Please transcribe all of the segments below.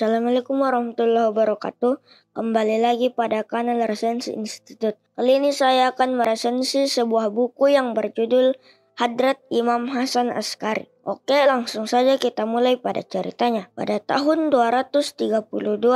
Assalamualaikum warahmatullahi wabarakatuh. Kembali lagi pada kanal Resensi Institute. Kali ini saya akan meresensi sebuah buku yang berjudul Hadrat Imam Hasan Askari. Oke, langsung saja kita mulai pada ceritanya. Pada tahun 232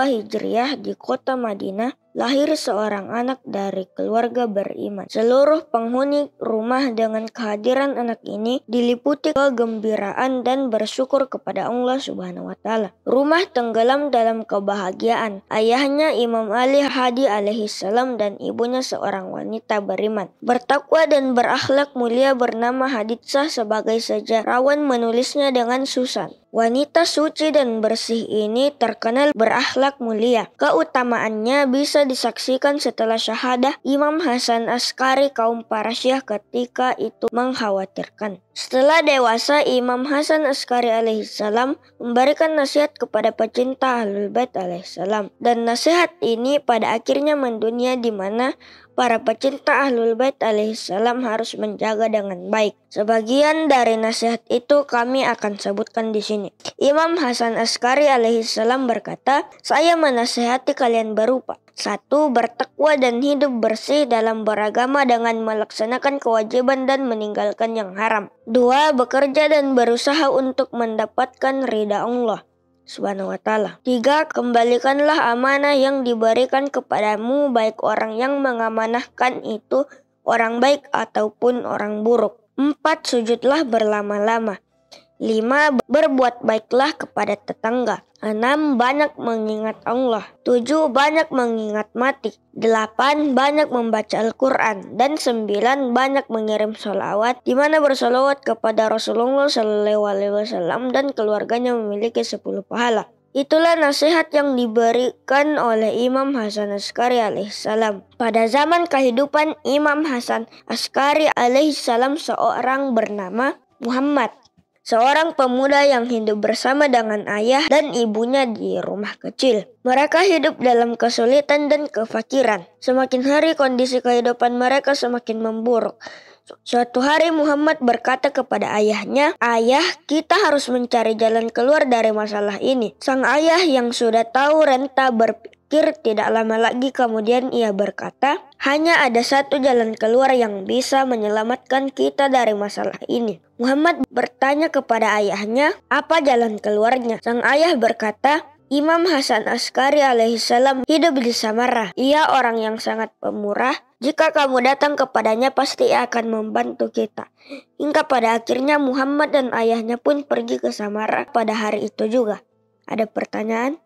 Hijriah di kota Madinah, lahir seorang anak dari keluarga beriman. Seluruh penghuni rumah dengan kehadiran anak ini diliputi kegembiraan dan bersyukur kepada Allah Subhanahu wa taala. Rumah tenggelam dalam kebahagiaan. Ayahnya Imam Ali Hadi alaihi salam dan ibunya seorang wanita beriman. Bertakwa dan berakhlak mulia bernama Haditsah sebagai sejarawan menulisnya dengan Susan. Wanita suci dan bersih ini terkenal berakhlak mulia. Keutamaannya bisa disaksikan setelah syahadah Imam Hasan Askari kaum para syiah ketika itu mengkhawatirkan. Setelah dewasa, Imam Hasan Askari alaihissalam memberikan nasihat kepada pecinta Ahlul Bait alaihissalam. Dan nasihat ini pada akhirnya mendunia di mana para pecinta Ahlul Bait alaihissalam harus menjaga dengan baik. Sebagian dari nasihat itu kami akan sebutkan di sini. Imam Hasan Askari alaihissalam berkata, Saya menasihati kalian berupa satu bertakwa dan hidup bersih dalam beragama dengan melaksanakan kewajiban dan meninggalkan yang haram. Dua bekerja dan berusaha untuk mendapatkan ridha Allah. Subhanahu wa taala. Tiga, kembalikanlah amanah yang diberikan kepadamu baik orang yang mengamanahkan itu orang baik ataupun orang buruk. Empat, sujudlah berlama-lama. 5. Berbuat baiklah kepada tetangga. 6. Banyak mengingat Allah. 7. Banyak mengingat mati. 8. Banyak membaca Al-Quran. Dan 9. Banyak mengirim sholawat, di mana bersolawat kepada Rasulullah SAW dan keluarganya memiliki 10 pahala. Itulah nasihat yang diberikan oleh Imam Hasan Askari alaihissalam. Pada zaman kehidupan Imam Hasan Askari alaihissalam seorang bernama Muhammad seorang pemuda yang hidup bersama dengan ayah dan ibunya di rumah kecil. Mereka hidup dalam kesulitan dan kefakiran. Semakin hari kondisi kehidupan mereka semakin memburuk. Suatu hari Muhammad berkata kepada ayahnya, "Ayah, kita harus mencari jalan keluar dari masalah ini." Sang ayah yang sudah tahu renta berpikir berpikir tidak lama lagi kemudian ia berkata, hanya ada satu jalan keluar yang bisa menyelamatkan kita dari masalah ini. Muhammad bertanya kepada ayahnya, apa jalan keluarnya? Sang ayah berkata, Imam Hasan Askari alaihissalam hidup di Samarah. Ia orang yang sangat pemurah. Jika kamu datang kepadanya pasti ia akan membantu kita. Hingga pada akhirnya Muhammad dan ayahnya pun pergi ke Samarah pada hari itu juga. Ada pertanyaan?